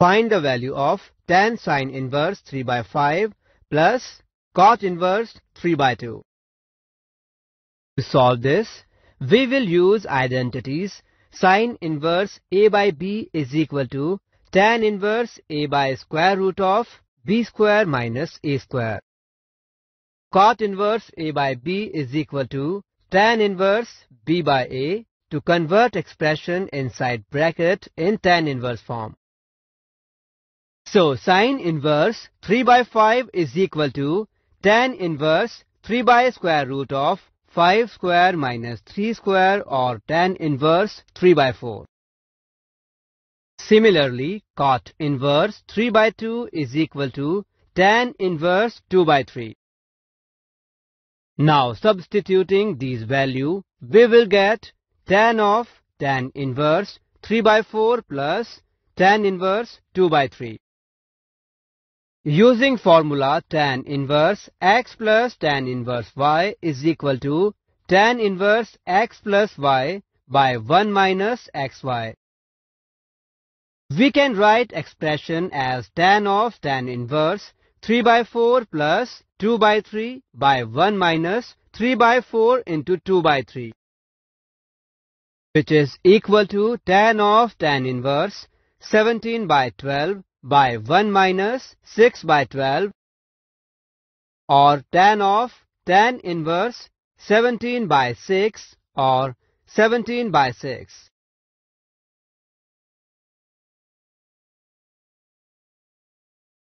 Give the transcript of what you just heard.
Find the value of tan sine inverse 3 by 5 plus cot inverse 3 by 2. To solve this, we will use identities sine inverse a by b is equal to tan inverse a by square root of b square minus a square. Cot inverse a by b is equal to tan inverse b by a to convert expression inside bracket in tan inverse form. So sine inverse 3 by 5 is equal to tan inverse 3 by square root of 5 square minus 3 square or tan inverse 3 by 4. Similarly, cot inverse 3 by 2 is equal to tan inverse 2 by 3. Now substituting these value, we will get tan of tan inverse 3 by 4 plus tan inverse 2 by 3. Using formula tan inverse x plus tan inverse y is equal to tan inverse x plus y by 1 minus xy. We can write expression as tan of tan inverse 3 by 4 plus 2 by 3 by 1 minus 3 by 4 into 2 by 3 which is equal to tan of tan inverse 17 by 12 by 1 minus 6 by 12 or tan of tan inverse 17 by 6 or 17 by 6.